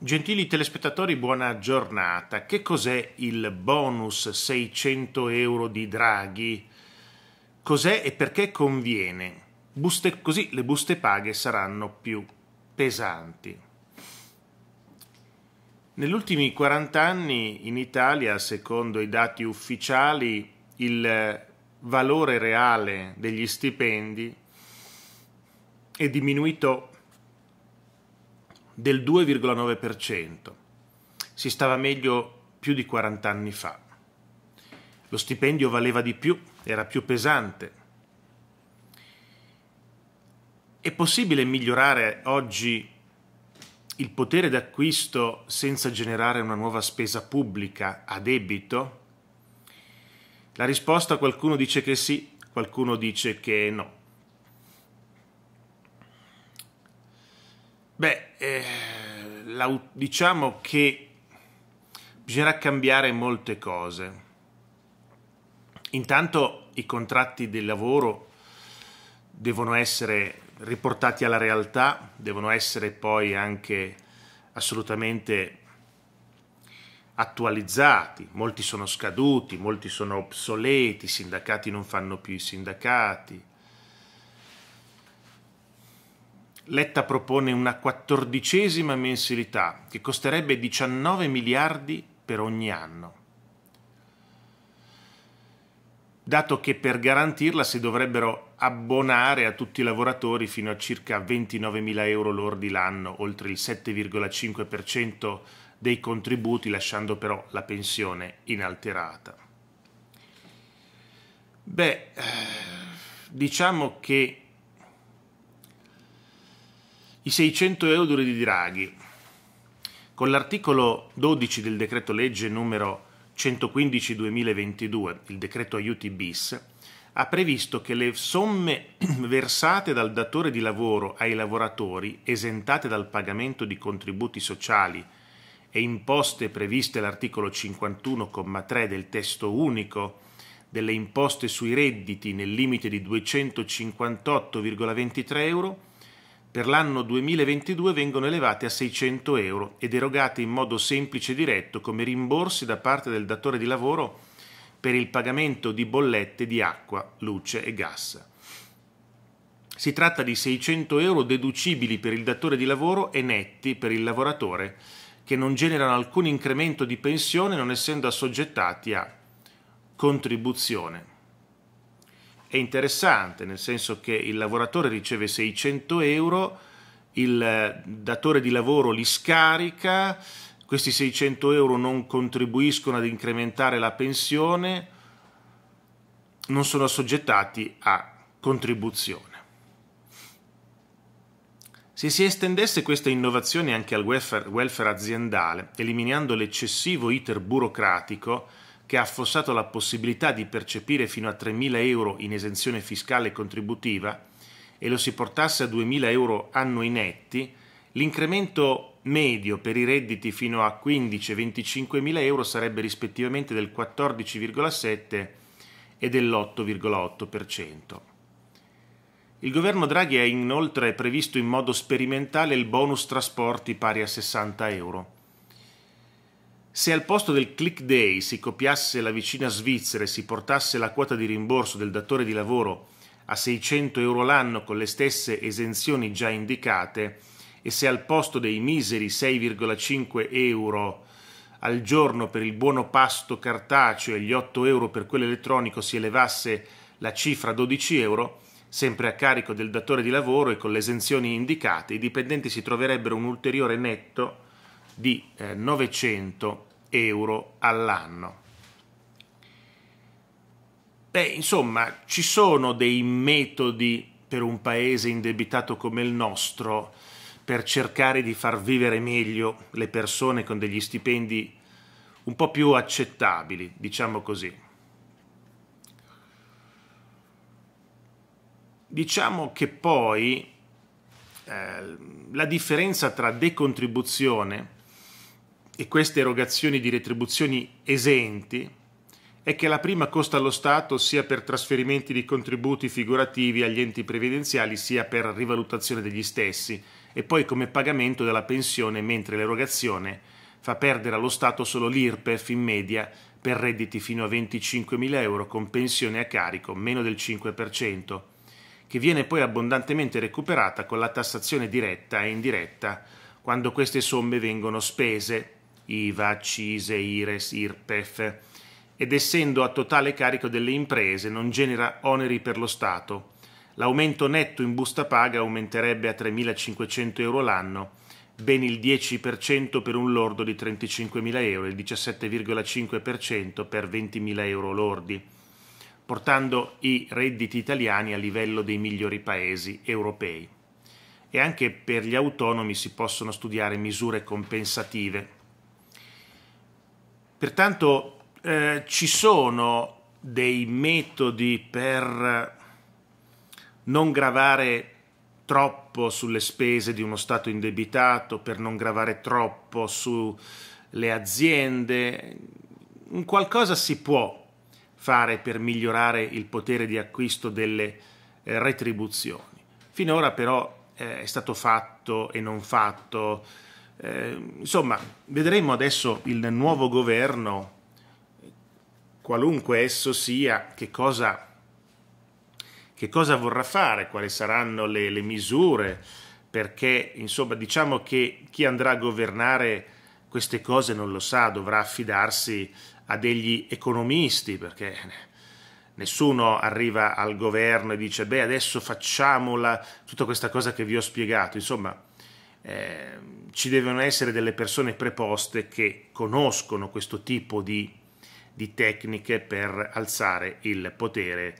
Gentili telespettatori, buona giornata. Che cos'è il bonus 600 euro di Draghi? Cos'è e perché conviene? Buste, così le buste paghe saranno più pesanti. Negli ultimi 40 anni in Italia, secondo i dati ufficiali, il valore reale degli stipendi è diminuito del 2,9%. Si stava meglio più di 40 anni fa. Lo stipendio valeva di più, era più pesante. È possibile migliorare oggi il potere d'acquisto senza generare una nuova spesa pubblica a debito? La risposta qualcuno dice che sì, qualcuno dice che no. eh, diciamo che bisognerà cambiare molte cose. Intanto i contratti del lavoro devono essere riportati alla realtà, devono essere poi anche assolutamente attualizzati, molti sono scaduti, molti sono obsoleti, i sindacati non fanno più i sindacati, Letta propone una quattordicesima mensilità che costerebbe 19 miliardi per ogni anno. Dato che per garantirla si dovrebbero abbonare a tutti i lavoratori fino a circa 29 mila euro lordi l'anno, oltre il 7,5% dei contributi, lasciando però la pensione inalterata. Beh, eh, diciamo che i 600 euro di Draghi. Con l'articolo 12 del decreto legge numero 115-2022, il decreto aiuti bis, ha previsto che le somme versate dal datore di lavoro ai lavoratori esentate dal pagamento di contributi sociali e imposte previste all'articolo 51,3 del testo unico delle imposte sui redditi nel limite di 258,23 euro per l'anno 2022 vengono elevate a 600 euro ed erogate in modo semplice e diretto come rimborsi da parte del datore di lavoro per il pagamento di bollette di acqua, luce e gas. Si tratta di 600 euro deducibili per il datore di lavoro e netti per il lavoratore, che non generano alcun incremento di pensione non essendo assoggettati a contribuzione è interessante, nel senso che il lavoratore riceve 600 euro, il datore di lavoro li scarica, questi 600 euro non contribuiscono ad incrementare la pensione, non sono assoggettati a contribuzione. Se si estendesse questa innovazione anche al welfare, welfare aziendale, eliminando l'eccessivo iter burocratico, che ha affossato la possibilità di percepire fino a 3.000 euro in esenzione fiscale e contributiva e lo si portasse a 2.000 euro annui netti, l'incremento medio per i redditi fino a 15 25 mila euro sarebbe rispettivamente del 14,7 e dell'8,8%. Il governo Draghi ha inoltre previsto in modo sperimentale il bonus trasporti pari a 60 euro. Se al posto del click day si copiasse la vicina Svizzera e si portasse la quota di rimborso del datore di lavoro a 600 euro l'anno con le stesse esenzioni già indicate, e se al posto dei miseri 6,5 euro al giorno per il buono pasto cartaceo e gli 8 euro per quello elettronico si elevasse la cifra 12 euro, sempre a carico del datore di lavoro e con le esenzioni indicate, i dipendenti si troverebbero un ulteriore netto di 900 eh, euro euro all'anno. Beh, insomma, ci sono dei metodi per un paese indebitato come il nostro per cercare di far vivere meglio le persone con degli stipendi un po' più accettabili, diciamo così. Diciamo che poi eh, la differenza tra decontribuzione e queste erogazioni di retribuzioni esenti è che la prima costa allo Stato sia per trasferimenti di contributi figurativi agli enti previdenziali sia per rivalutazione degli stessi e poi come pagamento della pensione mentre l'erogazione fa perdere allo Stato solo l'IRPEF in media per redditi fino a 25.000 euro con pensione a carico meno del 5%, che viene poi abbondantemente recuperata con la tassazione diretta e indiretta quando queste somme vengono spese IVA, CISE, IRES, IRPEF ed essendo a totale carico delle imprese non genera oneri per lo Stato. L'aumento netto in busta paga aumenterebbe a 3.500 euro l'anno, ben il 10% per un lordo di 35.000 euro e il 17,5% per 20.000 euro lordi, portando i redditi italiani a livello dei migliori paesi europei. E anche per gli autonomi si possono studiare misure compensative Pertanto eh, ci sono dei metodi per non gravare troppo sulle spese di uno Stato indebitato, per non gravare troppo sulle aziende. qualcosa si può fare per migliorare il potere di acquisto delle eh, retribuzioni. Finora però eh, è stato fatto e non fatto eh, insomma, vedremo adesso il nuovo governo, qualunque esso sia, che cosa, che cosa vorrà fare, quali saranno le, le misure, perché insomma diciamo che chi andrà a governare queste cose non lo sa, dovrà affidarsi a degli economisti, perché nessuno arriva al governo e dice beh adesso facciamola tutta questa cosa che vi ho spiegato, insomma eh, ci devono essere delle persone preposte che conoscono questo tipo di, di tecniche per alzare il potere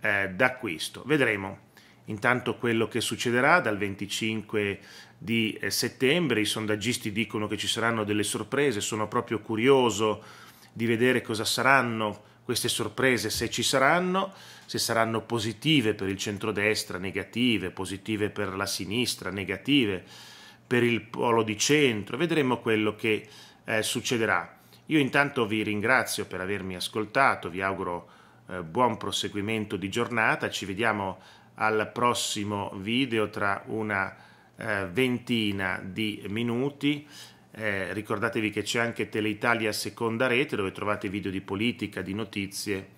eh, d'acquisto. Vedremo intanto quello che succederà dal 25 di eh, settembre. I sondaggisti dicono che ci saranno delle sorprese, sono proprio curioso di vedere cosa saranno queste sorprese, se ci saranno, se saranno positive per il centrodestra, negative, positive per la sinistra, negative per il polo di centro, vedremo quello che eh, succederà. Io intanto vi ringrazio per avermi ascoltato, vi auguro eh, buon proseguimento di giornata, ci vediamo al prossimo video tra una eh, ventina di minuti. Eh, ricordatevi che c'è anche Teleitalia Seconda Rete dove trovate video di politica, di notizie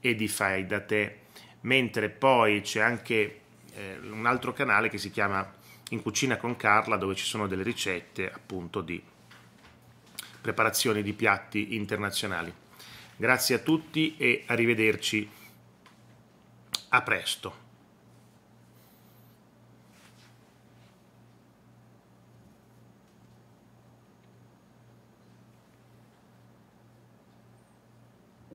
e di fai da te, mentre poi c'è anche eh, un altro canale che si chiama in cucina con Carla dove ci sono delle ricette appunto di preparazione di piatti internazionali. Grazie a tutti e arrivederci a presto.